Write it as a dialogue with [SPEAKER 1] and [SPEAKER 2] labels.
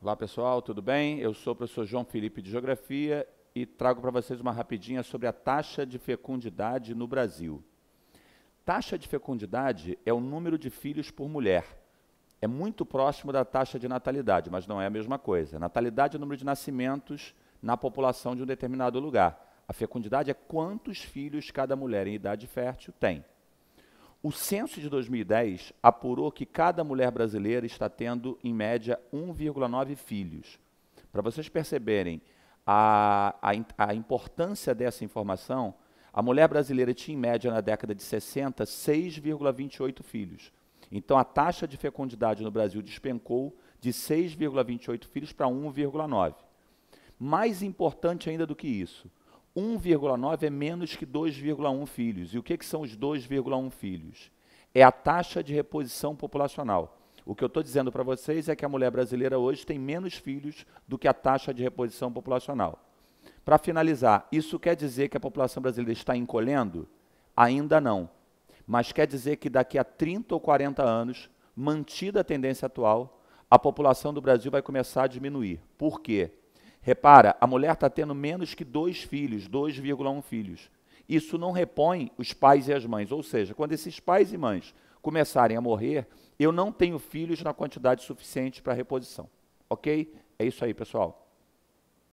[SPEAKER 1] Olá pessoal, tudo bem? Eu sou o professor João Felipe de Geografia e trago para vocês uma rapidinha sobre a taxa de fecundidade no Brasil. Taxa de fecundidade é o número de filhos por mulher. É muito próximo da taxa de natalidade, mas não é a mesma coisa. Natalidade é o número de nascimentos na população de um determinado lugar. A fecundidade é quantos filhos cada mulher em idade fértil tem. O censo de 2010 apurou que cada mulher brasileira está tendo, em média, 1,9 filhos. Para vocês perceberem a, a, a importância dessa informação, a mulher brasileira tinha, em média, na década de 60, 6,28 filhos. Então, a taxa de fecundidade no Brasil despencou de 6,28 filhos para 1,9. Mais importante ainda do que isso, 1,9 é menos que 2,1 filhos. E o que, que são os 2,1 filhos? É a taxa de reposição populacional. O que eu estou dizendo para vocês é que a mulher brasileira hoje tem menos filhos do que a taxa de reposição populacional. Para finalizar, isso quer dizer que a população brasileira está encolhendo? Ainda não. Mas quer dizer que daqui a 30 ou 40 anos, mantida a tendência atual, a população do Brasil vai começar a diminuir. Por quê? Repara, a mulher está tendo menos que dois filhos, 2,1 filhos. Isso não repõe os pais e as mães. Ou seja, quando esses pais e mães começarem a morrer, eu não tenho filhos na quantidade suficiente para reposição. Ok? É isso aí, pessoal.